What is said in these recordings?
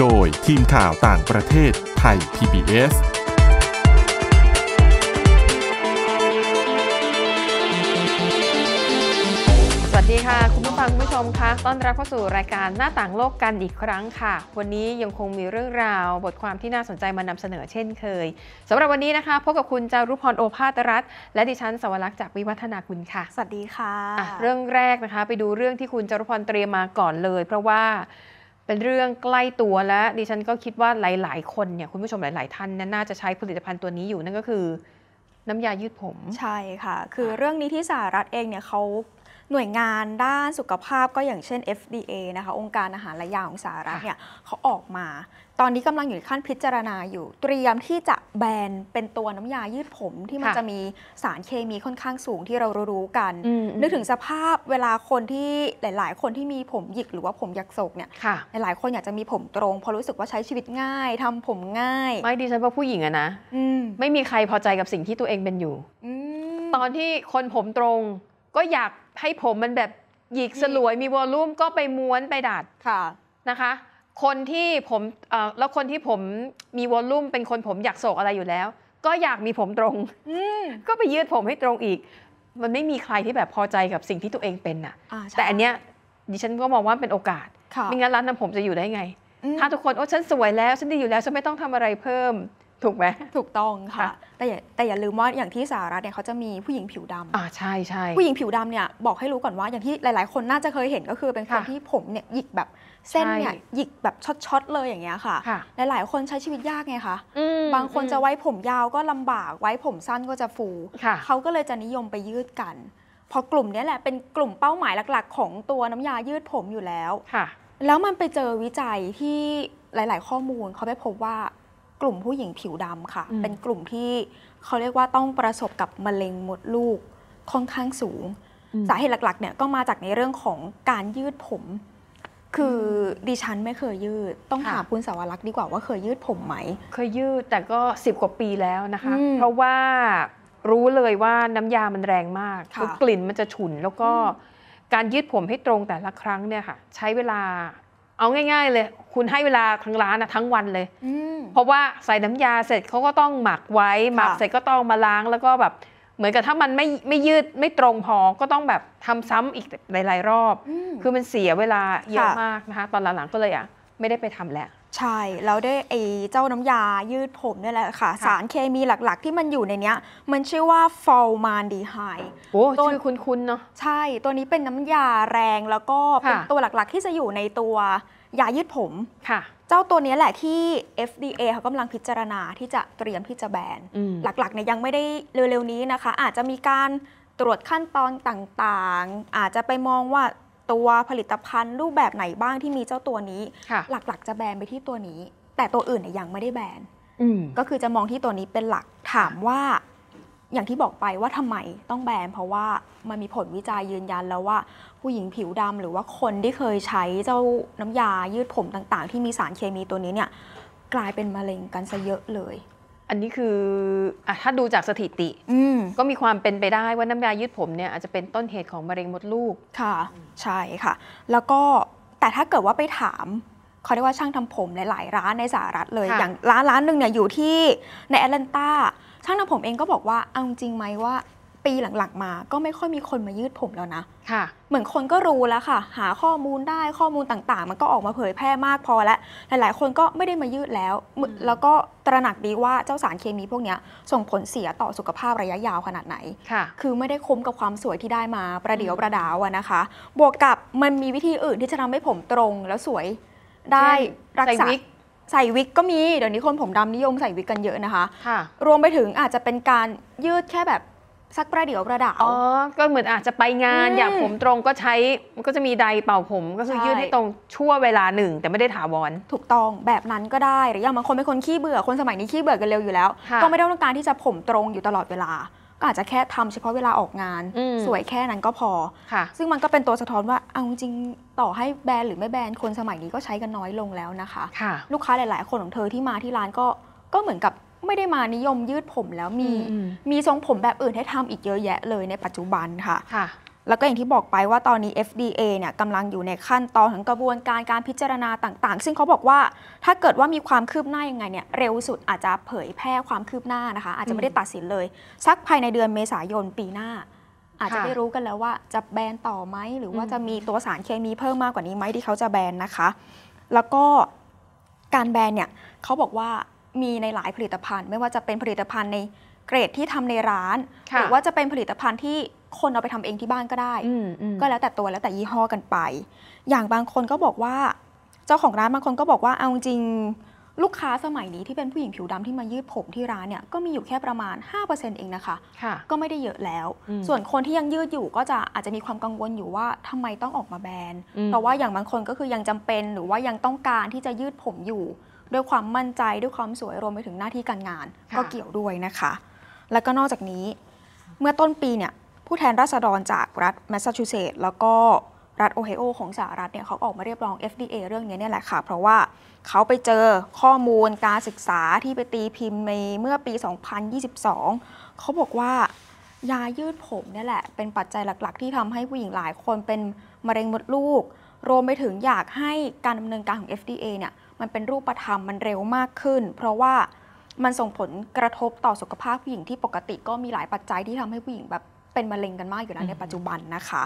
โดย ทีมข่าวต่างประเทศไทย PBS สวัสดีค่ะ คุณผู้ฟังคุณผู้ชมคะต้อนรับเข้าสู่รายการหน้าต่างโลกกันอีกครั้งค่ะ วันนี้ยังคงมีเรื่องราวบทความที่น่าสนใจมานำเสนอเช่นเคยสำหรับวันนี้นะคะพบกับคุณจารุพรโอภาตรัตและดิฉันสวรักษ์จากวิวัฒนาคุณค่ะ สวัสดีค่ะะเรื่องแรกนะคะ ไปดูเรื่องที่คุณจารุพรเตรียมมาก่อนเลย เพราะว่าเป็นเรื่องใกล้ตัวและดิฉันก็คิดว่าหลาย ๆ คนเนี่ยคุณผู้ชมหลาย ๆ ท่านนน่าจะใช้ผลิตภัณฑ์ตัวนี้อยู่นั่นก็คือน้ำยายืดผม ใช่ค่ะ คือเรื่องนี้ที่สหรัฐเองเนี่ยเขาหน่วยงานด้านสุขภาพก็อย่างเช่น FDA นะคะองค์การอาหารและยาของสหรัฐเนี่ยเขาออกมาตอนนี้กำลังอยู่ในขั้นพิจารณาอยู่เตรียมที่จะแบนเป็นตัวน้ำยายืดผมที่มันจะมีสารเคมีค่อนข้างสูงที่เรารู้กัน นึกถึงสภาพเวลาคนที่หลายๆ คนที่มีผมหยิกหรือว่าผมยักโศกเนี่ยหลายๆ คนอยากจะมีผมตรง พอรู้สึกว่าใช้ชีวิตง่าย ทำผมง่าย ไม่ดิฉันว่าผู้หญิงอะนะไม่มีใครพอใจกับสิ่งที่ตัวเองเป็นอยู่ตอนที่คนผมตรง ก็อยากให้ผมมันแบบหยิกสลวยมีวอลลุ่มก็ไปม้วนไปดัดค่ะนะคะคนที่ผมแล้วคนที่ผมมีวอลลุ่ม เป็นคนผมอยากโศกอะไรอยู่แล้ว ก็อยากมีผมตรงก็ไปยืดผมให้ตรงอีก มันไม่มีใครที่แบบพอใจกับสิ่งที่ตัวเองเป็นน่ะแต่อันเนี้ยดิฉันก็มองว่าเป็นโอกาสไม่งั้นร้านทำผมจะอยู่ได้ไงถ้าทุกคนโอ้ฉันสวยแล้ว ฉันดีอยู่แล้วฉันไม่ต้องทำอะไรเพิ่มถูกไหมถูกต้องค่ะ แต่แต่อย่าลืมว่าอย่างที่สหรัฐเนี่ยเขาจะมีผู้หญิงผิวดำอ่าใช่ใช่ผู้หญิงผิวดำเนี่ยบอกให้รู้ก่อนว่าอย่างที่หลาย ๆคนน่าจะเคยเห็นก็คือเป็นคนที่ผมเนี่ยหยิกแบบเส้นเนี่ยหยิกแบบช็อตๆเลยอย่างเงี้ยค่ะ หลายๆ คนใช้ชีวิตยากไงคะบางคนจะไว้ผมยาวก็ลำบากไว้ผมสั้นก็จะฟูเขาก็เลยจะนิยมไปยืดกันพอกลุ่มนี้แหละเป็นกลุ่มเป้าหมายหลัก ๆ ของตัวน้ำยายืดผมอยู่แล้วค่ะ แล้วมันไปเจอวิจัยที่หลายๆ ข้อมูลเขาไปพบว่ากลุ่มผู้หญิงผิวดำค่ะ เป็นกลุ่มที่เขาเรียกว่าต้องประสบกับมะเร็งมดลูกค่อนข้างสูง สาเหตุหลักๆเนี่ยก็มาจากในเรื่องของการยืดผม คือดิฉันไม่เคยยืดต้องถามคุณสาวรักษ์ดีกว่าว่าเคยยืดผมไหม เคยยืดแต่ก็สิบกว่าปีแล้วนะคะ เพราะว่ารู้เลยว่าน้ำยามันแรงมาก กลิ่นมันจะฉุนแล้วก็การยืดผมให้ตรงแต่ละครั้งเนี่ยค่ะ ใช้เวลาเอาง่ายๆเลย คุณให้เวลาทั้งร้านนะทั้งวันเลยเพราะว่าใส่น้ำยาเสร็จเขาก็ต้องหมักไว้ หมักเสร็จก็ต้องมาล้างแล้วก็แบบเหมือนกับถ้ามันไม่ไม่ยืดไม่ตรงพอ ก็ต้องแบบทำซ้ำอีกหลายๆรอบ คือมันเสียเวลาเยอะมากนะคะตอนหลังๆก็เลยอ่ะไม่ได้ไปทำแล้วใช่แล้วได้ไอ้เจ้าน้ำยายืดผมนี่แหละค่ะสารเคมีหลักๆ ที่มันอยู่ในเนี้ยมันชื่อว่าฟอร์มานดีไฮโอ้ชื่อคุณๆเนาะใช่ ตัวนี้เป็นน้ำยาแรงแล้วก็เป็นตัวหลักๆที่จะอยู่ในตัว ยายืดผม ค่ะ เจ้าตัวนี้แหละที่ FDA เขากำลังพิจารณาที่จะเตรียมที่จะแบนหลักๆเนี่ยยังไม่ได้เร็วๆนี้นะคะ อาจจะมีการตรวจขั้นตอนต่างๆ อาจจะไปมองว่าตัวผลิตภัณฑ์รูปแบบไหนบ้างที่มีเจ้าตัวนี้ หลัก ๆ จะแบนไปที่ตัวนี้ แต่ตัวอื่นยยังไม่ได้แบนก็คือจะมองที่ตัวนี้เป็นหลักถามว่าอย่างที่บอกไปว่าทำไมต้องแบนเพราะว่ามันมีผลวิจัยยืนยันแล้วว่าผู้หญิงผิวดำ หรือว่าคนที่เคยใช้เจ้าน้ำยายืดผมต่าง ๆ ที่มีสารเคมีตัวนี้เนี่ยกลายเป็นมะเร็งกันซะเยอะเลยอันนี้คืออ่ะถ้าดูจากสถิติก็มีความเป็นไปได้ว่าน้ำยายืดผมเนี่ยอาจจะเป็นต้นเหตุของมะเร็งมดลูกค่ะ ใช่ค่ะ แล้วก็แต่ถ้าเกิดว่าไปถามเขาเรียกว่าช่างทำผมหลายๆร้านในสหรัฐเลย อย่างร้านร้านหนึ่งเนี่ยอยู่ที่ในแอตแลนตาช่างทำผมเองก็บอกว่าเอาจริงไหมว่าปีหลังๆมาก็ไม่ค่อยมีคนมายืดผมแล้วนะค่ะเหมือนคนก็รู้แล้วค่ะ หาข้อมูลได้ข้อมูลต่างๆ มันก็ออกมาเผยแพร่มากพอแล้วหลายๆ คนก็ไม่ได้มายืดแล้วแล้วก็ตระหนักดีว่าเจ้าสารเคมีพวกนี้ส่งผลเสียต่อสุขภาพระยะยาวขนาดไหนค่ะ คือไม่ได้คุ้มกับความสวยที่ได้มา ประเดี๋ยวประดาวนะคะ บวกกับมันมีวิธีอื่นที่จะทำให้ผมตรงแล้วสวยได้รักษาใส่วิกก็มีเดี๋ยวนี้คนผมดำนิยมใส่วิกกันเยอะนะคะรวมไปถึงอาจจะเป็นการยืดแค่แบบสักประเดี๋ยวประดาอ๋อก็เหมือนอาจจะไปงานอยากผมตรงก็ใช้มันก็จะมีไดเป่าผม ก็คือยืดให้ตรงชั่วเวลาหนึ่ง แต่ไม่ได้ถาวรถูกต้องแบบนั้นก็ได้หรืออย่างบางคนเป็นคนขี้เบื่อคนสมัยนี้ขี้เบื่อกันเร็วอยู่แล้ว ก็ไม่ได้ต้องการที่จะผมตรงอยู่ตลอดเวลาก็อาจจะแค่ทำเฉพาะเวลาออกงานสวยแค่นั้นก็พอซึ่งมันก็เป็นตัวสะท้อนว่าเอาจริงต่อให้แบรนด์หรือไม่แบรนด์คนสมัยนี้ก็ใช้กันน้อยลงแล้วนะคะลูกค้าหลาย ๆ คนของเธอที่มาที่ร้านก็ก็เหมือนกับไม่ได้มานิยมยืดผมแล้วมีมีทรงผมแบบอื่นให้ทำอีกเยอะแยะเลยในปัจจุบันค่ะ แล้วก็อย่างที่บอกไปว่าตอนนี้ FDA เนี่ยกำลังอยู่ในขั้นตอนของกระบวนการการพิจารณาต่างๆ ซึ่งเขาบอกว่าถ้าเกิดว่ามีความคืบหน้ายังไงเนี่ยเร็วสุดอาจจะเผยแพร่ความคืบหน้านะคะ อาจจะไม่ได้ตัดสินเลยสักภายในเดือนเมษายนปีหน้า อาจจะได้รู้กันแล้วว่าจะแบนต่อไหมหรือว่าจะมีตัวสารเคมีเพิ่มมากกว่านี้ไหมที่เขาจะแบนนะคะ แล้วก็การแบนเนี่ยเขาบอกว่ามีในหลายผลิตภัณฑ์ไม่ว่าจะเป็นผลิตภัณฑ์ในเกรดที่ทำในร้านหรือว่าจะเป็นผลิตภัณฑ์ที่คนเอาไปทำเองที่บ้านก็ได้ก็แล้วแต่ตัวแล้วแต่ยี่ห้อกันไป อย่างบางคนก็บอกว่าเจ้าของร้านบางคนก็บอกว่าเอาจริงลูกค้าสมัยนี้ที่เป็นผู้หญิงผิวดำที่มายืดผมที่ร้านเนี่ยก็มีอยู่แค่ประมาณ 5%เองนะคะคะก็ไม่ได้เยอะแล้ว ส่วนคนที่ยังยืดอยู่ก็จะอาจจะมีความกังวลอยู่ว่าทำไมต้องออกมาแบนเพราะว่าอย่างบางคนก็คือยังจำเป็นหรือว่ายังต้องการที่จะยืดผมอยู่ด้วยความมั่นใจด้วยความสวยรวมไปถึงหน้าที่การงานก็เกี่ยวด้วยนะคะ แล้วก็นอกจากนี้เมื่อต้นปีเนี่ยผู้แทนราษฎรจากรัฐแมสซาชูเซตส์แล้วก็ รัฐโอไฮโอของสหรัฐเนี่ยเขาออกมาเรียกร้อง FDA เรื่องนี้เนี่ยแหละค่ะ เพราะว่าเขาไปเจอข้อมูลการศึกษาที่ไปตีพิมพ์ในเมื่อปี 2022 เขาบอกว่ายายืดผมเนี่ยแหละ เป็นปัจจัยหลักๆที่ทำให้ผู้หญิงหลาย คนเป็นมะเร็งมดลูกรวมไปถึงอยากให้การดำเนินการของ FDA เนี่ยมันเป็นรูปธรรมมันเร็วมากขึ้น เพราะว่ามันส่งผลกระทบต่อสุขภาพผู้หญิงที่ปกติก็มีหลายปัจจัยที่ทำให้ผู้หญิงแบบเป็นมะเร็งกันมากอยู่แล้วในปัจจุบันนะคะ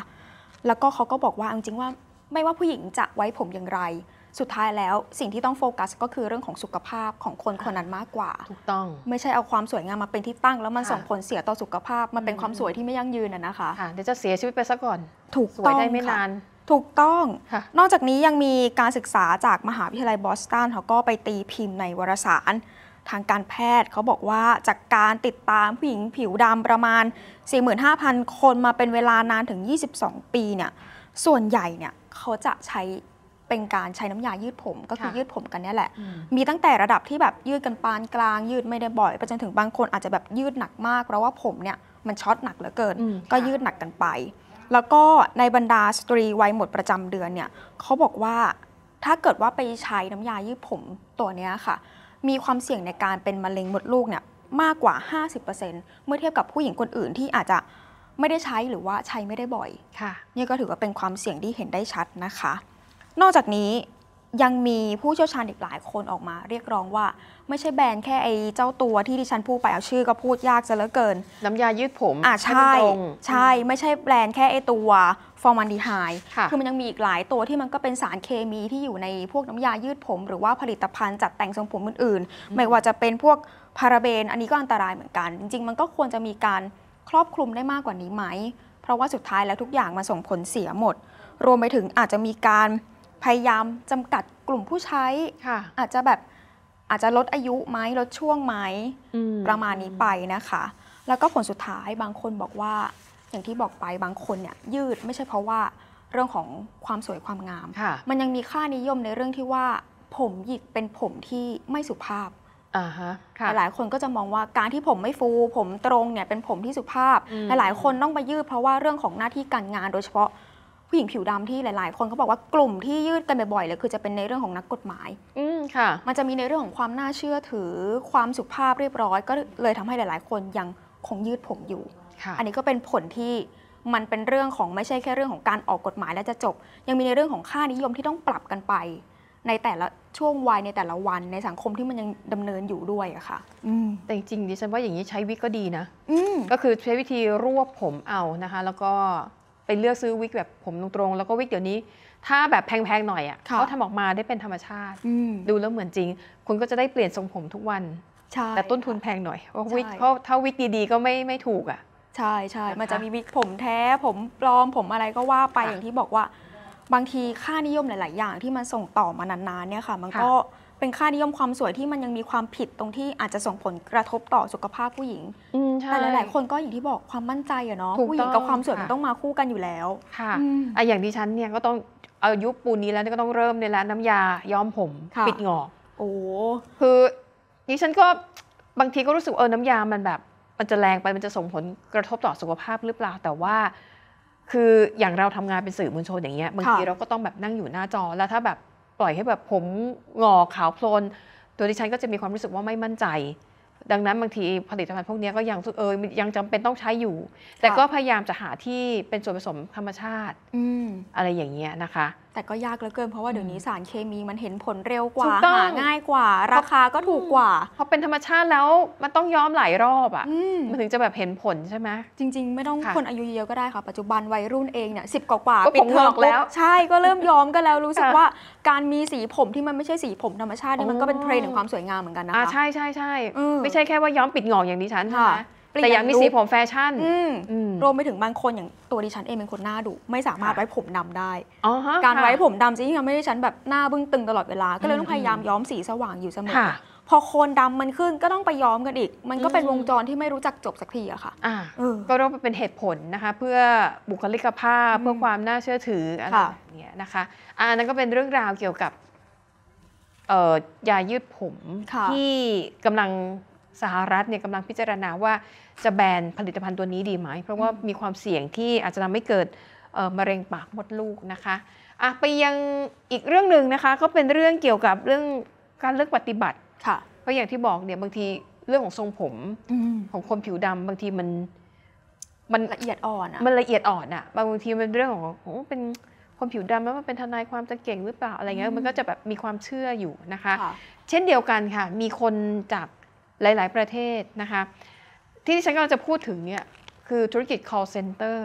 แล้วก็เขาก็บอกว่าจริงๆว่าไม่ว่าผู้หญิงจะไว้ผมอย่างไร สุดท้ายแล้ว สิ่งที่ต้องโฟกัสก็คือเรื่องของสุขภาพของคนคนนั้นมากกว่าถูกต้องไม่ใช่เอาความสวยงามมาเป็นที่ตั้ง แล้วมันส่งผลเสียต่อสุขภาพมันเป็นความสวยที่ไม่ยั่งยืนนะคะเดี๋ยวจะเสียชีวิตไปซะก่อน ถูกสวยได้ไม่นานถูกต้อง นอกจากนี้ยังมีการศึกษาจากมหาวิทยาลัยบอสตันเขาก็ไปตีพิมพ์ในวารสารทางการแพทย์เขาบอกว่าจากการติดตามผู้หญิงผิวดำประมาณ 45,000 คนมาเป็นเวลานานถึง 22 ปีเนี่ยส่วนใหญ่เนี่ยเขาจะใช้เป็นการใช้น้ำยายืดผมก็คือยืดผมกันนี่แหละ มีตั้งแต่ระดับที่แบบยืดกันปานกลางยืดไม่ได้บ่อยไปจนถึงบางคนอาจจะแบบยืดหนักมากเพราะว่าผมเนี่ยมันช็อตหนักเหลือเกิน ก็ยืดหนักกันไปแล้วก็ในบรรดาสตรีวัยหมดประจำเดือนเนี่ยเขาบอกว่าถ้าเกิดว่าไปใช้น้ำยายืดผมตัวนี้ค่ะ มีความเสี่ยงในการเป็นมะเร็งมดลูกเนี่ยมากกว่า 50%เมื่อเทียบกับผู้หญิงคนอื่นที่อาจจะไม่ได้ใช้หรือว่าใช้ไม่ได้บ่อยค่ะ นี่ก็ถือว่าเป็นความเสี่ยงที่เห็นได้ชัดนะคะ นอกจากนี้ยังมีผู้เชี่ยวชาญอีกหลายคนออกมาเรียกร้องว่า ไม่ใช่แบรนด์แค่ไอ้เจ้าตัวที่ดิฉันพูดไปเอาชื่อก็พูดยากซะเหลือเกิน น้ำยายืดผมอ่าใช่ใช่ไม่ใช่แบรนด์แค่ไอ้ตัวฟอร์มันดีไฮคือมันยังมีอีกหลายตัวที่มันก็เป็นสารเคมีที่อยู่ในพวกน้ำยายืดผมหรือว่าผลิตภัณฑ์จัดแต่งทรงผมอื่นๆ ไม่ว่าจะเป็นพวกพาราเบนอันนี้ก็อันตรายเหมือนกัน จริงๆมันก็ควรจะมีการครอบคลุมได้มากกว่านี้ไหม เพราะว่าสุดท้ายแล้วทุกอย่างมาส่งผลเสียหมด รวมไปถึงอาจจะมีการพยายามจำกัดกลุ่มผู้ใช้อาจจะแบบอาจจะลดอายุไหมลดช่วงไหมมประมาณนี้ไปนะคะ แล้วก็ผลสุดท้ายบางคนบอกว่าอย่างที่บอกไปบางคนเนี่ยยืดไม่ใช่เพราะว่า เรื่องของความสวยความงาม มันยังมีค่านิยมในเรื่องที่ว่าผมหยิกเป็นผมที่ไม่สุภาพหลายคนก็จะมองว่าการที่ผมไม่ฟู ผมตรงเนี่ยเป็นผมที่สุภาพ หลายคนต้องไปยืดเพราะว่าเรื่องของหน้าที่การงาน โดยเฉพาะผู้หญิงผิวดำที่หลายๆ คนเขาบอกว่ากลุ่มที่ยืดกันบ่อยๆเลย คือจะเป็นในเรื่องของนักกฎหมายอืมค่ะ มันจะมีในเรื่องของความน่าเชื่อถือความสุภาพเรียบร้อย ก็เลยทำให้หลายๆ คนยังคงยืดผมอยู่อันนี้ก็เป็นผลที่มันเป็นเรื่องของไม่ใช่แค่เรื่องของการออกกฎหมายแล้วจะจบ ยังมีในเรื่องของค่านิยมที่ต้องปรับกันไป ในแต่ละช่วงวัยในแต่ละวันในสังคมที่มันยังดำเนินอยู่ด้วยอะค่ะแต่จริงดิฉันว่าอย่างนี้ใช้วิกก็ดีนะก็คือใช้วิธีรวบผมเอานะคะ แล้วก็ไปเลือกซื้อวิกแบบผมตรงๆแล้วก็วิกเดี๋ยวนี้ ถ้าแบบแพงๆหน่อยอ่ะเขาทำออกมาได้เป็นธรรมชาติดูแล้วเหมือนจริง คุณก็จะได้เปลี่ยนทรงผมทุกวันแต่ต้นทุนแพงหน่อยเพราะวิกเพราะถ้าวิกดีๆก็ไม่ไม่ถูกอ่ะใช่ใช่มันจะมีวิกผมแท้ผมปลอมผมอะไรก็ว่าไปอย่างที่บอกว่า บางทีค่านิยมหลายๆอย่างที่มันส่งต่อมานานๆเนี่ยค่ะ มันก็เป็นค่านิยมความสวยที่มันยังมีความผิดตรงที่อาจจะส่งผลกระทบต่อสุขภาพผู้หญิงแต่หลาย ๆ คนก็อย่างที่บอกความมั่นใจอะเนาะผู้หญิงกับความสวยมันต้องมาคู่กันอยู่แล้ว ค่ะอ่ะอย่างดิฉันเนี่ยก็ต้องอายุปูนนี้แล้วก็ต้องเริ่มในร้านน้ำยา ย้อมผมปิดหงอกโอ้คือดิฉันก็บางทีก็รู้สึกเออน้ำยา มันแบบมันจะแรงไปมันจะส่งผลกระทบต่อสุขภาพหรือเปล่า แต่ว่า คืออย่างเราทำงานเป็นสื่อมวลชนอย่างเงี้ยบางทีเราก็ต้องแบบนั่งอยู่หน้าจอแล้วถ้าแบบปล่อยให้แบบผมงอขาวโพลนตัวดิฉันก็จะมีความรู้สึกว่าไม่มั่นใจ ดังนั้นบางทีผลิตภัณฑ์พวกนี้ก็ยังเออยังจำเป็นต้องใช้อยู่ แต่ก็พยายามจะหาที่เป็นส่วนผสมธรรมชาติออะไรอย่างเงี้ยนะคะแต่ก็ยากเหลือเกินเพราะว่าเดี๋ยวนี้สารเคมีมันเห็นผลเร็วกว่าหาง่ายกว่า ราคาก็ถูกกว่าเพราะเป็นธรรมชาติแล้วมันต้องย้อมหลายรอบอ่ะมันถึงจะแบบเห็นผลใช่ไหมจริง ๆ ไม่ต้องคนอายุเยอะก็ได้ค่ะปัจจุบันวัยรุ่นเองเนี่ยสิบกว่าปิดเทอมแล้วใช่ก็เริ่มย้อมกันแล้วรู้สึกว่า การมีสีผมที่มันไม่ใช่สีผมธรรมชาตินี่มันก็เป็นเทรนด์ของความสวยงามเหมือนกันนะคะใช่ใช่ใช่ไม่ใช่แค่ว่าย้อมปิดหงอกอย่างนี้ฉันใช่ไหมแต่ยังมีสีผมแฟชั่นรวมไปถึงบางคนอย่างตัวดิฉันเองเป็นคนหน้าดุไม่สามารถไว้ผมดำได้ การไว้ผมดำจริ่งๆไม่ได้ฉันแบบ หน้าบึ้งตึงตลอดเวลา ก็เลยต้องพยายามย้อมสีสว่างอยู่เสมอ พอโคนดำมันขึ้นก็ต้องไปย้อมกันอีก มันก็เป็นวงจรที่ไม่รู้จักจบสักทีอะค่ะก็ต้องเป็นเหตุผลนะคะ เพื่อบุคลิกภาพเพื่อความน่าเชื่อถืออะไรเนี้ยนะคะอันนั้นก็เป็นเรื่องราวเกี่ยวกับยายืดผม ที่กำลังสหรัฐเนี่ยกำลังพิจารณาว่าจะแบนผลิตภัณฑ์ตัวนี้ดีไหมเพราะว่ามีความเสี่ยงที่อาจจะทำให้เกิดมะเร็งปากมดลูกนะคะอะไปยังอีกเรื่องหนึ่งนะคะ ก็เป็นเรื่องเกี่ยวกับเรื่องการเลือกปฏิบัติค่ะเพราะอย่างที่บอกเนี่ยบางทีเรื่องของทรงผมของคนผิวดำ บางทีมันมันละเอียดอ่อนอะมันละเอียดอ่อนอะบางทีมันเรื่องของโอ้เป็นคนผิวดำแล้วมันเป็นทนายความจะเก่งหรือเปล่าอะไรเงี้ยมันก็จะแบบมีความเชื่ออยู่นะคะ เช่นเดียวกันค่ะ มีคนจากหลาย ๆ ประเทศนะคะ ที่ที่ฉันกำลังจะพูดถึงเนี่ยคือธุรกิจ call center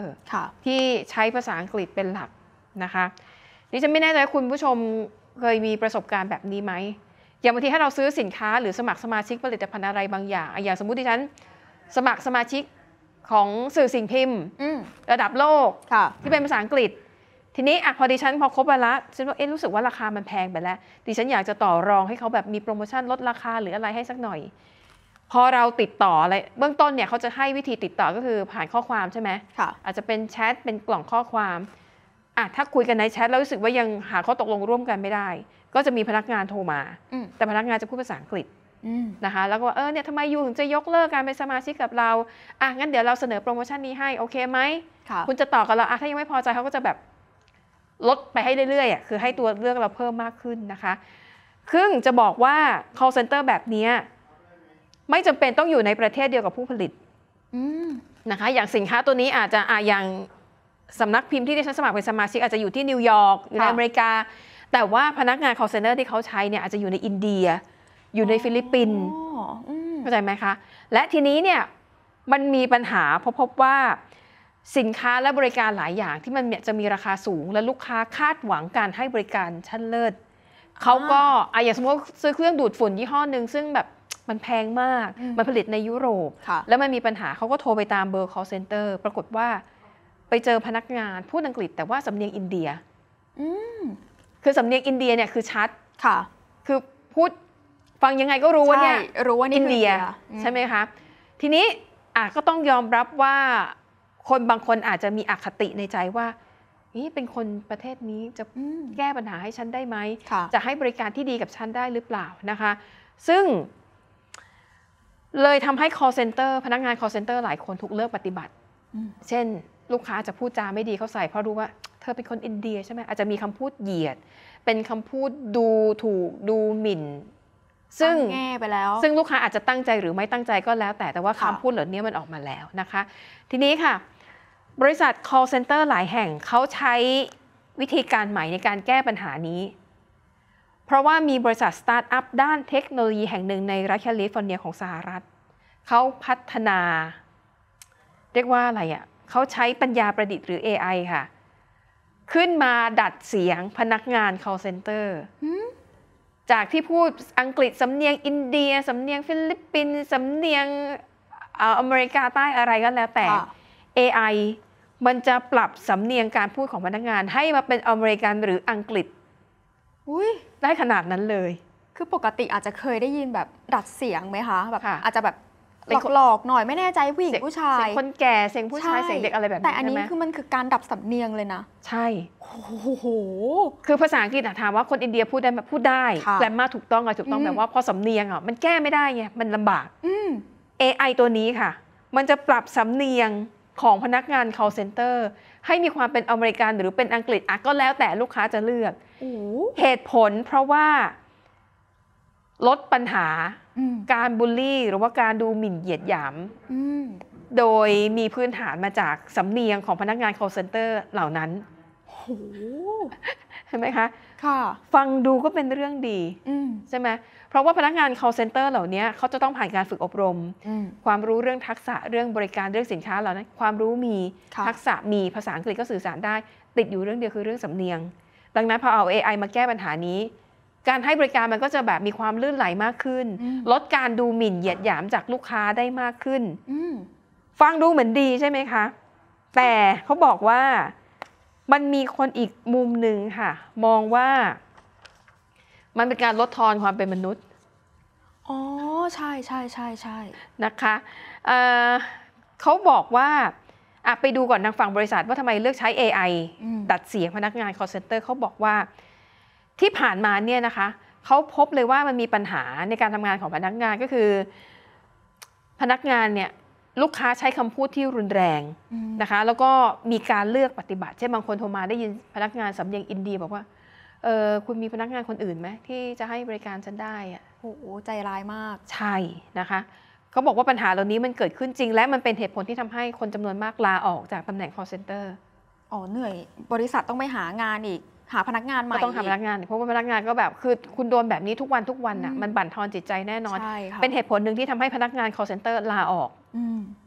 ที่ใช้ภาษาอังกฤษเป็นหลักนะคะนี่ฉันไม่แน่ใจคุณผู้ชม เคยมีประสบการณ์แบบนี้ไหม อย่างบางทีถ้าเราซื้อสินค้า หรือสมัครสมาชิกผลิตภัณฑ์อะไรบางอย่าง อย่างสมมติที่ฉัน สมัครสมาชิกของสื่อสิ่งพิมพ์ระดับโลกที่เป็นภาษาอังกฤษทีนี้อพอดิฉันพอครบไปละฉันว่าเอ๊ะรู้สึกว่าราคามันแพงไปแล้ว ดิฉันอยากจะต่อรองให้เขาแบบมีโปรโมชั่นลดราคาหรืออะไรให้สักหน่อยพอเราติดต่ออะไรเบื้องต้นเนี่ยเขาจะให้วิธีติดต่อก็คือผ่านข้อความใช่ไหม ค่ะ อาจจะเป็นแชทเป็นกล่องข้อความอ่ะถ้าคุยกันในแชทแล้วรู้สึกว่ายังหาข้อตกลงร่วมกันไม่ได้ ก็จะมีพนักงานโทรมา แต่พนักงานจะพูดภาษาอังกฤษนะคะ แล้วก็ว่าเออเนี่ยทำไมยูถึงจะยกเลิกการเป็นสมาชิกกับเราอ่ะงั้นเดี๋ยวเราเสนอโปรโมชั่นนี้ให้โอเคไหมคุณจะต่อกับเราอ่ะถ้ายังไม่พอใจเขาก็จะแบบลดไปให้เรื่อยๆอ่ะคือให้ตัวเลือกเราเพิ่มมากขึ้นนะคะรึ่งจะบอกว่า call center แบบนี้ไม่จำเป็นต้องอยู่ในประเทศเดียวกับผู้ผลิตนะคะ อย่างสินค้าตัวนี้อาจจะออย่างสำนักพิมพ์ที่ได้ฉันสมัครเป็นสมาชิก อาจจะอยู่ที่นิวยอร์กอยู่ในอเมริกา แต่ว่าพนักงาน call center ที่เขาใช้เนี่ยอาจจะอยู่ในอินเดีย อยู่ในฟิลิปปินส์เข้าใจไหมคะ และทีนี้เนี่ยมันมีปัญหาเพราะพบว่า สินค้าและบริการหลายอย่างที่มันจะมีราคาสูงและลูกค้าคาดหวังการให้บริการชั้นเลิศเขาก็ออย่างสมมติซื้อเครื่องดูดฝุ่นยี่ห้อหนึ่งซึ่งแบบมันแพงมาก มันผลิตในยุโรป แล้วมันมีปัญหาเขาก็โทรไปตามเบอร์ call center ปรากฏว่าไปเจอพนักงานพูดอังกฤษแต่ว่าสำเนียงอินเดีย คือสำเนียงอินเดียเนี่ยคือชัด ค่ะ คือพูดฟังยังไง ก็รู้ว่าเนี่ยรู้ว่านี่อินเดีย ใช่ไหมคะ ทีนี้อ่ะก็ต้องยอมรับว่า คนบางคนอาจจะมีอคติในใจว่า นี่เป็นคนประเทศนี้จะแก้ปัญหาให้ฉันได้ไหมจะให้บริการที่ดีกับฉันได้หรือเปล่านะคะ ซึ่งเลยทำให้ call center พนักงาน call center หลายคนถูกเลิกปฏิบัติ เช่นลูกค้าจะพูดจาไม่ดีเขาใส่เพราะรู้ว่าเธอเป็นคนอินเดียใช่ไหมอาจจะมีคำพูดเหยียดเป็นคำพูดดูถูกดูหมิ่น ซึ่งแง่ไปแล้ว ซึ่งลูกค้าอาจจะตั้งใจหรือไม่ตั้งใจก็แล้วแต่แต่ว่าคำพูดเหล่านี้มันออกมาแล้วนะคะ ทีนี้ค่ะ บริษัท call center หลายแห่งเขาใช้วิธีการใหม่ในการแก้ปัญหานี้เพราะว่ามีบริษัทสตาร์ทอัพด้านเทคโนโลยีแห่งหนึ่งในรัฐแคลิฟอร์เนียของสหรัฐ เขาพัฒนา เรียกว่าอะไรอะ่ะเขาใช้ปัญญาประดิษฐ์หรือ AI ค่ะ ขึ้นมาดัดเสียงพนักงาน call center จากที่พูดอังกฤษสำเนียงอินเดีย สำเนียงฟิลิปปินส์สำเนียงอเมริกาใต้อะไรก็แล้วแต่ AI มันจะปรับสำเนียงการพูดของพนักงาน ให้มาเป็นอเมริกันหรืออังกฤษอุ้ยได้ขนาดนั้นเลย คือปกติอาจจะเคยได้ยินแบบดัดเสียงไหมคะแบบอาจจะแบบหลอกๆหน่อย ไม่แน่ใจผู้หญิงผู้ชายเสียงคนแก่เสียงผู้ชายเสียงเด็กอะไรแบบนี้แต่อันนี้คือมันคือการดับสำเนียงเลยนะ ใช่โอ้โหคือภาษาอังกฤษถามว่าคนอินเดียพูดได้ไหมพูดได้แกรมมาถูกต้องอะถูกต้องแต่ว่าพอสำเนียงอะมันแก้ไม่ได้ไงมันลำบากอืม AI ตัวนี้ค่ะ มันจะปรับสำเนียงของพนักงาน call center ให้มีความเป็นอเมริกันหรือเป็นอังกฤษอะก็แล้วแต่ลูกค้าจะเลือกเหตุผลเพราะว่าลดปัญหาการบูลลี่หรือว่าการดูหมิ่นเหยียดหยามโดยมีพื้นฐานมาจาก สำเนียงของพนักงาน call center เหล่านั้นเห็นไหมคะ ค่ะ ฟังดูก็เป็นเรื่องดีใช่ไหมเพราะว่าพนักงาน call center เหล่านี้เขาจะต้องผ่านการฝึกอบรมความรู้เรื่องทักษะเรื่องบริการเรื่องสินค้าเหล่านั้นความรู้มีทักษะมีภาษาอังกฤษก็สื่อสารได้ ติดอยู่เรื่องเดียวคือเรื่องสำเนียงดังนั้นพอเอา AI มาแก้ปัญหานี้ การให้บริการมันก็จะแบบมีความลื่นไหลมากขึ้น ลดการดูหมิ่นเหยียดหยามจากลูกค้าได้มากขึ้นฟังดูเหมือนดีใช่ไหมคะ แต่เขาบอกว่ามันมีคนอีกมุมหนึ่งค่ะ มองว่ามันเป็นการลดทอนความเป็นมนุษย์ อ๋อใช่ใช่ใช่ใช่นะคะเขาบอกว่าอะไปดูก่อนทางฝั่งบริษัทว่าทำไมเลือกใช้ AI ตัดเสียงพนักงาน call center เขาบอกว่าที่ผ่านมาเนี่ยนะคะเขาพบเลยว่ามันมีปัญหาในการทำงานของพนักงานก็คือพนักงานเนี่ยลูกค้าใช้คำพูดที่รุนแรงนะคะ แล้วก็มีการเลือกปฏิบัติเช่นบางคนโทรมาได้ยินพนักงานสำเนียงอินเดียบอกว่าเออคุณมีพนักงานคนอื่นไหมที่จะให้บริการฉันได้อะโอ้โหใจร้ายมาก ใช่นะคะเขาบอกว่าปัญหาเหล่านี้มันเกิดขึ้นจริง และมันเป็นเหตุผลที่ทำให้คนจำนวนมากลาออกจากตำแหน่ง call center อ๋อ เหนื่อย บริษัทต้องไปหางานอีก หาพนักงานใหม่ก็ต้องหาพนักงาน เพราะว่าพนักงานก็แบบ คือคุณโดนแบบนี้ทุกวันทุกวันอ่ะ มันบั่นทอนจิตใจแน่นอน เป็นเหตุผลหนึ่งที่ทำให้พนักงาน call center ลาออก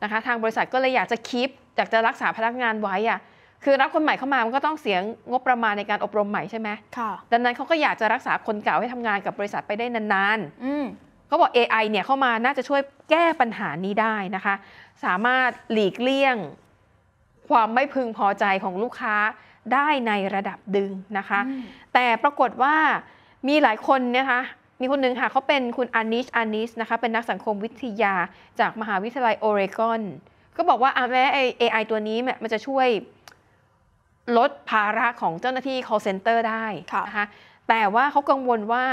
นะคะ ทางบริษัทก็เลยอยากจะคีปอยากจะรักษาพนักงานไว้อ่ะ คือรับคนใหม่เข้ามามันก็ต้องเสียงงบประมาณในการอบรมใหม่ใช่ไหมค่ะดังนั้นเขาก็อยากจะรักษาคนเก่าให้ทำงานกับบริษัทไปได้นานๆเขาบอก AI เนี่ยเข้ามาน่าจะช่วยแก้ปัญหานี้ได้นะคะ สามารถหลีกเลี่ยง ความไม่พึงพอใจของลูกค้าได้ในระดับดึงนะคะ แต่ปรากฏว่ามีหลายคนนะคะมีคนหนึ่งค่ะเขาเป็นคุณอานิชอานิสนะคะเป็นนักสังคมวิทยาจากมหาวิทยาลัยโอเรกอน ก็บอกว่าแม้ AI ตัวนี้มันจะช่วยลดภาระของเจ้าหน้าที่ call center ได้นะคะแต่ว่าเขากังวลว่า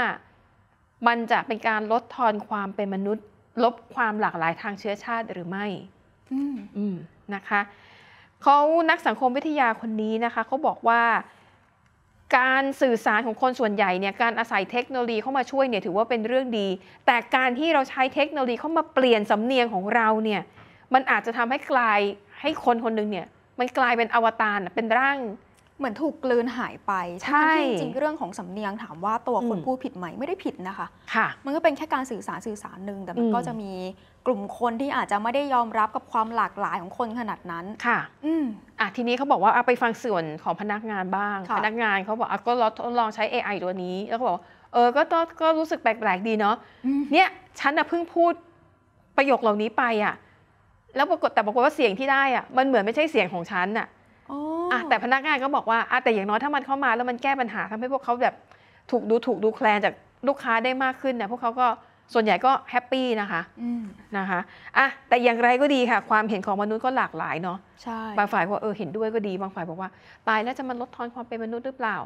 มันจะเป็นการลดทอนความเป็นมนุษย์ลบความหลากหลายทางเชื้อชาติหรือไม่นะคะ เขานักสังคมวิทยาคนนี้นะคะ เขาบอกว่า การสื่อสารของคนส่วนใหญ่เนี่ย การอาศัยเทคโนโลยีเข้ามาช่วยเนี่ย ถือว่าเป็นเรื่องดี แต่การที่เราใช้เทคโนโลยีเข้ามาเปลี่ยนสำเนียงของเราเนี่ย มันอาจจะทำให้กลายให้คนคนหนึ่งเนี่ย มันกลายเป็นอวตารเป็นร่างเหมือนถูกกลืนหายไปใช่จริงเรื่องของสำเนียงถามว่าตัวคนพูดผิดไหมไม่ได้ผิดนะคะค่ะมันก็เป็นแค่การสื่อสารสื่อสารหนึ่งแต่มันก็จะมีกลุ่มคนที่อาจจะไม่ได้ยอมรับกับความหลากหลายของคนขนาดนั้นค่ะอืมอ่ะทีนี้เขาบอกว่าเอาไปฟังส่วนของพนักงานบ้างพนักงานเขาบอกอ่ะก็ลองใช้ AI ตัวนี้ แล้วก็บอกเออก็ต้ก็รู้สึกแปลกๆ ดีเนาะเนี่ยฉันน่ะเพิ่งพูดประโยคเหล่านี้ไปอ่ะแล้วปรากฏแต่ปรากฏว่าเสียงที่ได้อ่ะมันเหมือนไม่ใช่เสียงของฉันอ่ะอ่แต่พนักงานก็บอกว่าอแต่อย่างน้อยถ้ามันเข้ามาแล้วมันแก้ปัญหาทำให้พวกเขาแบบถูกดูถูกดูแคลนจากลูกค้าได้มากขึ้นเนี่ยพวกเขาก็ส่วนใหญ่ก็แฮปปี้นะคะนะคะอ่ะแต่อย่างไรก็ดีค่ะ ความเห็นของมนุษย์ก็หลากหลายเนาะใช่บางฝ่ายว่าเออเห็นด้วยก็ดีบางฝ่ายบอกว่า ตายแล้วจะมันลดทอนความเป็นมนุษย์หรือเปล่า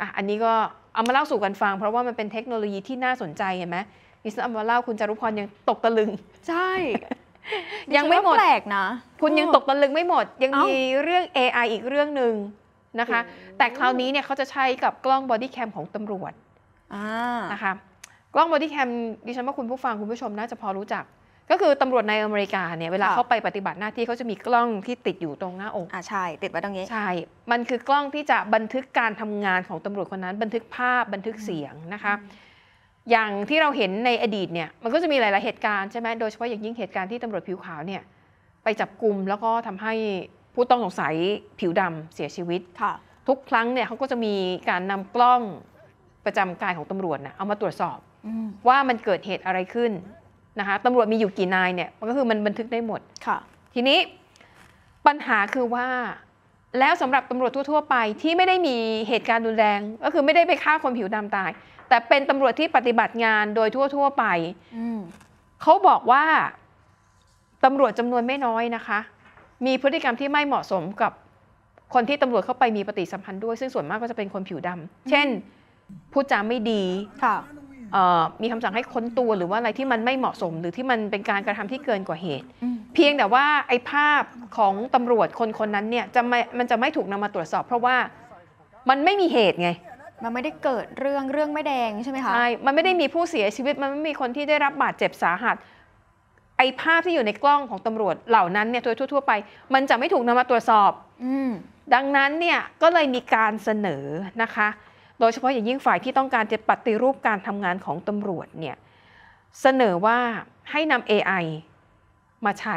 อ่ะอันนี้ก็เอามาเล่าสู่กันฟัง เพราะว่ามันเป็นเทคโนโลยีที่น่าสนใจเห็นไหมมิสันเอามาเล่าคุณจารุพรยังตกตะลึง ใช่ยังไม่หมดแปลกนะ คุณยังตกตะลึงไม่หมด ยังมีเรื่อง AI อีกเรื่องหนึ่งนะคะ แต่คราวนี้เนี่ยเขาจะใช้กับกล้องบอดี้แคมของตำรวจนะคะกล้องบอดี้แคมดิฉันว่าคุณผู้ฟังคุณผู้ชมน่าจะพอรู้จัก ก็คือตำรวจในอเมริกาเนี่ยเวลาเขาไปปฏิบัติหน้าที่เขาจะมีกล้องที่ติดอยู่ตรงหน้าอกอ่าใช่ติดไว้ตรงนี้ใช่ มันคือกล้องที่จะบันทึกการทำงานของตำรวจคนนั้น บันทึกภาพบันทึกเสียงนะคะอย่างที่เราเห็นในอดีตเนี่ยมันก็จะมีหลายๆเหตุการณ์ใช่ไหมโดยเฉพาะอย่างยิ่งเหตุการณ์ที่ตำรวจผิวขาวเนี่ย ไปจับกลุ่มแล้วก็ทำให้ผู้ต้องสงสัยผิวดำเสียชีวิตค่ะทุกครั้งเนี่ยเขาก็จะมีการนำกล้องประจำกายของตำรวจนะเอามาตรวจสอบอว่ามันเกิดเหตุอะไรขึ้น นะคะตำรวจมีอยู่กี่นายเนี่ยมันก็คือมันบันทึกได้หมดค่ะ ทีนี้ปัญหาคือว่าแล้วสำหรับตำรวจทั่วๆ ไป ที่ไม่ได้มีเหตุการณ์รุนแรง ก็คือไม่ได้ไปฆ่าคนผิวดำตาย แต่เป็นตำรวจที่ปฏิบัติงานโดยทั่ว ๆ ไป เขาบอกว่าตำรวจจำนวนไม่น้อยนะคะ มีพฤติกรรมที่ไม่เหมาะสมกับคนที่ตำรวจเข้าไปมีปฏิสัมพันธ์ด้วย ซึ่งส่วนมากก็จะเป็นคนผิวดำเช่นพูดจาไม่ดีมีคำสั่งให้ค้นตัวหรือว่าอะไรที่มันไม่เหมาะสม หรือที่มันเป็นการกระทำที่เกินกว่าเหตุพียงแต่ว่าไอ้ภาพของตำรวจคนคนนั้นเนี่ยจะไม่มันจะไม่ถูกนำมาตรวจสอบ เพราะว่ามันไม่มีเหตุไงมันไม่ได้เกิดเรื่องเรื่องไม่แดงใช่ไหมคะใช่มันไม่ได้มีผู้เสียชีวิต มันไม่มีคนที่ได้รับบาดเจ็บสาหัส ไอ้ภาพที่อยู่ในกล้องของตำรวจเหล่านั้นเนี่ยทั่วๆไป มันจะไม่ถูกนำมาตรวจสอบอดังนั้นเนี่ยก็เลยมีการเสนอนะคะ โดยเฉพาะอย่างยิ่งฝ่ายที่ต้องการจะปฏิรูปการทำงานของตำรวจเนี่ยเสนอว่าให้นำ AI มาใช้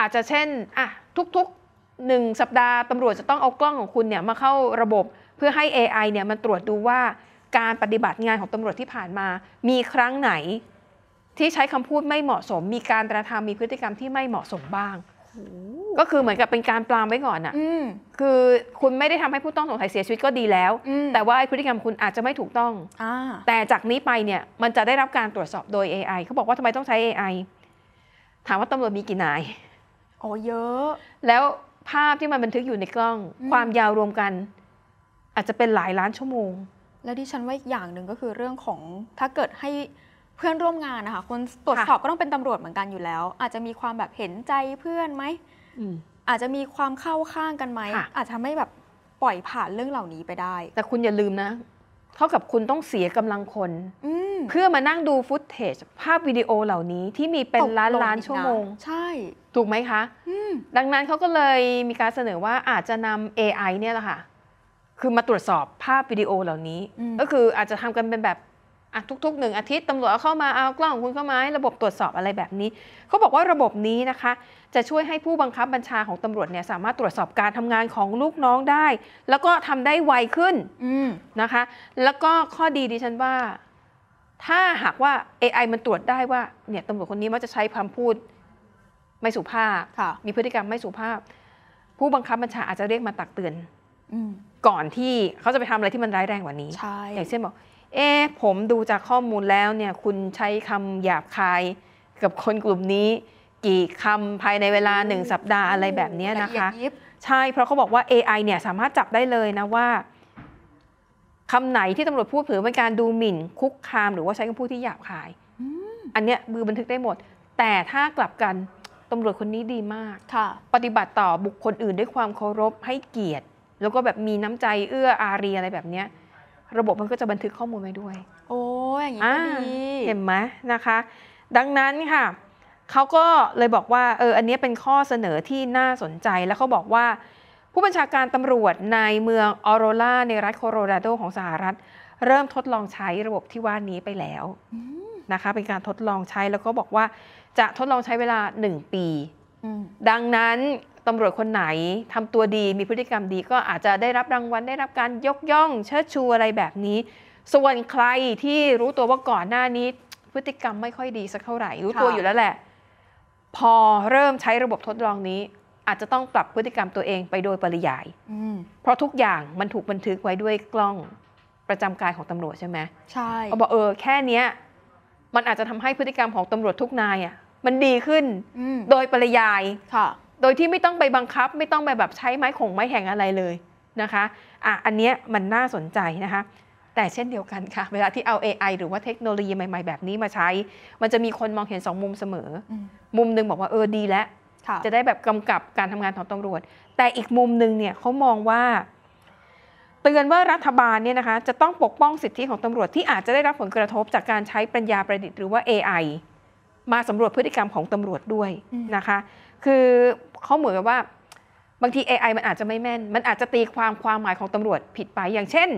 อาจจะเช่น อ่ะ ทุกๆหนึ่งสัปดาห์ตำรวจจะต้องเอากล้องของคุณเนี่ยมาเข้าระบบเพื่อให้ AI เนี่ยมันตรวจดูว่าการปฏิบัติงานของตำรวจที่ผ่านมา มีครั้งไหนที่ใช้คำพูดไม่เหมาะสม มีการกระทำมีพฤติกรรมที่ไม่เหมาะสมบ้างก็คือเหมือนกับเป็นการปรามไว้ก่อนอะคือคุณไม่ได้ทำให้ผู้ต้องสงสัยเสียชีวิตก็ดีแล้ว แต่ว่าพฤติกรรมคุณอาจจะไม่ถูกต้องอแต่จากนี้ไปเนี่ยมันจะได้รับการตรวจสอบโดย AI เขาบอกว่าทำไมต้องใช้ AI ถามว่าตำรวจมีกี่นายอ๋อเยอะ แล้วภาพที่มันบันทึกอยู่ในกล้องความยาวรวมกัน อาจจะเป็นหลายล้านชั่วโมง แล้วที่ฉันว่าอย่างหนึ่งก็คือเรื่องของถ้าเกิดให้เพื่อนร่วมงานนะคะคนตรวจสอบก็ต้องเป็นตำรวจเหมือนกันอยู่แล้ว อาจจะมีความแบบเห็นใจเพื่อนไหมอาจจะมีความเข้าข้างกันไหมอาจจะไม่แบบปล่อยผ่านเรื่องเหล่านี้ไปได้ แต่คุณอย่าลืมนะเท่ากับคุณต้องเสียกำลังคนเพื่อมานั่งดูฟุตเทจภาพวิดีโอเหล่านี้ ที่มีเป็นล้านล้านชั่วโมงใช่ ถูกไหมคะมดังนั้นเขาก็เลยมีการเสนอว่าอาจจะนำ AI เนี่ยแหละค่ะ คือมาตรวจสอบภาพวิดีโอเหล่านี้ก็คืออาจจะทำกันเป็นแบบอะทุกๆ หนึ่งอาทิตย์ตำรวจเเข้ามาเอากล้องของคุณเข้ามา้ระบบตรวจสอบอะไรแบบนี้ เขาบอกว่าระบบนี้นะคะ จะช่วยให้ผู้บังคับบัญชาของตำรวจเนี่ยสามารถตรวจสอบการทำงานของลูกน้องได้ แล้วก็ทำได้ไวขึ้นนะคะ แล้วก็ข้อดีดิฉันว่า ถ้าหากว่า AI มันตรวจได้ว่า เนี่ยตำรวจคนนี้มักจะใช้คำพูดไม่สุภาพมีพฤติกรรมไม่สุภาพ ผู้บังคับบัญชาอาจจะเรียกมาตักเตือนก่อนที่เขาจะไปทำอะไรที่มันร้ายแรงกว่านี้อย่างเช่นบอกเอ๊ผมดูจากข้อมูลแล้วเนี่ย คุณใช้คำหยาบคายกับคนกลุ่มนี้ กี่คำภายในเวลาหนึ่งสัปดาห์อะไรแบบนี้นะคะ ใช่ เพราะเขาบอกว่า AI เนี่ยสามารถจับได้เลยนะว่าคำไหนที่ตำรวจพูดถือเป็นการดูหมิ่น คุกคามหรือว่าใช้คำพูดที่หยาบคายอันเนี้ยมือบันทึกได้หมด แต่ถ้ากลับกันตำรวจคนนี้ดีมากค่ะปฏิบัติต่อบุคคลอื่น ด้วยความเคารพให้เกียรติ แล้วก็แบบมีน้ำใจเอื้ออารีอะไรแบบเนี้ยระบบมันก็จะบันทึกข้อมูลไว้ด้วย โอ้ยอย่างนี้ก็ดี เห็นไหมนะคะ ดังนั้นค่ะเขาก็เลยบอกว่าเออ อันนี้เป็นข้อเสนอที่น่าสนใจ แล้วเขาบอกว่าผู้บัญชาการตำรวจในเมืองออโรราในรัฐโคโรราโดของสหรัฐ เริ่มทดลองใช้ระบบที่ว่านี้ไปแล้วนะคะ เป็นการทดลองใช้ แล้วก็บอกว่าจะทดลองใช้เวลา1ปี ดังนั้นตำรวจคนไหน ทำตัวดีมีพฤติกรรมดี ก็อาจจะได้รับรางวัลได้รับการยกย่อง เชิดชูอะไรแบบนี้ ส่วนใครที่รู้ตัวว่าก่อนหน้านี้ พฤติกรรมไม่ค่อยดีสักเท่าไหร่ รู้ตัวอยู่แล้วแหละ พอเริ่มใช้ระบบทดลองนี้ อาจจะต้องปรับพฤติกรรมตัวเองไปโดยปริยายเพราะทุกอย่างมันถูกบันทึกไว้ด้วยกล้องประจำกายของตำรวจใช่ไหมใช่เขาบอกเออแค่เนี้ยมันอาจจะทำให้พฤติกรรมของตำรวจทุกนายอ่ะมันดีขึ้น โดยปริยาย่โดยที่ไม่ต้องไปบังคับไม่ต้องไปแบบใช้ไม้ขงไม้แห่งอะไรเลยนะคะอ่ะอันเนี้ยมันน่าสนใจนะคะแต่เช่นเดียวกันค่ะ เวลาที่เอา AI หรือว่าเทคโนโลยีใหม่ๆแบบนี้มาใช้ มันจะมีคนมองเห็น 2 มุมเสมอ มุมนึงบอกว่าเออดีแล้ว จะได้แบบกำกับการทำงานของตำรวจ แต่อีกมุมนึงเนี่ยเขามองว่า เตือนว่ารัฐบาลเนี่ยนะคะจะต้องปกป้องสิทธิของตำรวจที่อาจจะได้รับผลกระทบจากการใช้ปัญญาประดิษฐ์หรือว่า AI มาสำรวจพฤติกรรมของตำรวจด้วยนะคะ คือเขาเหมือนกับว่าบางที AI มันอาจจะไม่แม่น มันอาจจะตีความความหมายของตำรวจผิดไปอย่างเช่น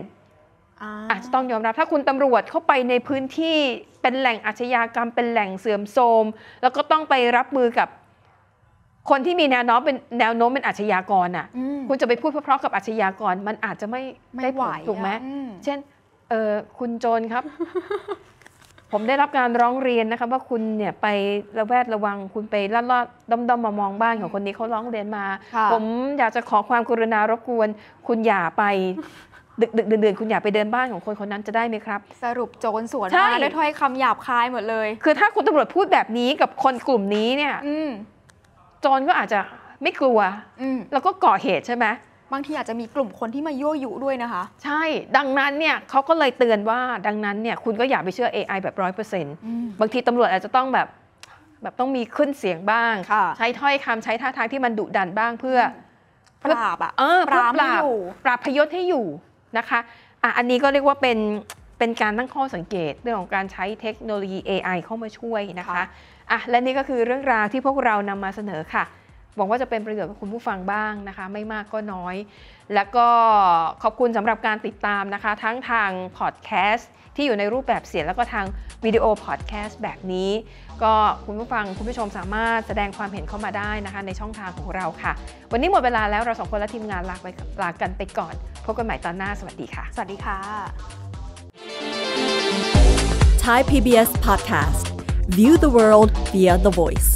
อาจจะต้องยอมรับ ถ้าคุณตำรวจเข้าไปในพื้นที่เป็นแหล่งอาชญากรรมเป็นแหล่งเสื่อมโทรมแล้วก็ต้องไปรับมือกับ คนที่มีแนวโน้มเป็นแนวโน้มเป็นอาชญากร อ่ะคุณจะไปพูดเพราะๆกับอาชญากร มันอาจจะไม่ไม่ไหวถูกไหมเช่น เออคุณโจรครับผมได้รับการร้องเรียนนะคะว่าคุณเนี่ยไประแวดระวังคุณไปลัดลอดด้อมอมามองบ้านของคนนี้เขาร้องเรียนมาผมอยากจะขอความกรุณารบกวนคุณอย่าไป ดึกดึกเดือนคุณอย่าไปเดินบ้านของคนคนนั้นจะได้ไหมครับ สรุปโจรสวนมาด้วถ้อยคำหยาบคายหมดเลย คือถ้าคุณตำรวจพูดแบบนี้กับคนกลุ่มนี้เนี่ยโจรก็อาจจะไม่กลัวแล้วก็ก่อเหตุใช่ไหมบางที อาจจะมีกลุ่มคนที่มายั่วยุด้วยนะคะ ใช่ ดังนั้นเนี่ยเขาก็เลยเตือนว่า ดังนั้นเนี่ยคุณก็อย่าไปเชื่อ AI แบบร้อยเปอร์เซ็นต์บางทีตำรวจ อาจจะต้องแบบแบบต้องมีขึ้นเสียงบ้างใช้ถ้อยคำใช้ท่าทางที่มันดุดันบ้างเพื่อ ปราบอ่ะเออปราบปราบปราบ พยศให้อยู่นะคะอ่ะอันนี้ก็เรียกว่าเป็นเป็นการตั้งข้อสังเกตเรื่องของการใช้เทคโนโลยี AI เข้ามาช่วยนะคะอ่ะและนี่ก็คือเรื่องราวที่พวกเรานำมาเสนอค่ะหวังว่าจะเป็นประโยชน์กับคุณผู้ฟังบ้างนะคะ ไม่มากก็น้อย แล้วก็ขอบคุณสำหรับการติดตามนะคะ ทั้งทางพอดแคสต์ที่อยู่ในรูปแบบเสียง แล้วก็ทางวิดีโอพอดแคสต์แบบนี้ ก็คุณผู้ฟัง คุณผู้ชมสามารถแสดงความเห็นเข้ามาได้นะคะ ในช่องทางของเราค่ะ วันนี้หมดเวลาแล้วเราสองคนและทีมงานลาไปลากันไปก่อน พบกันใหม่ตอนหน้าสวัสดีค่ะ สวัสดีค่ะ Thai PBS Podcast View the world via the voice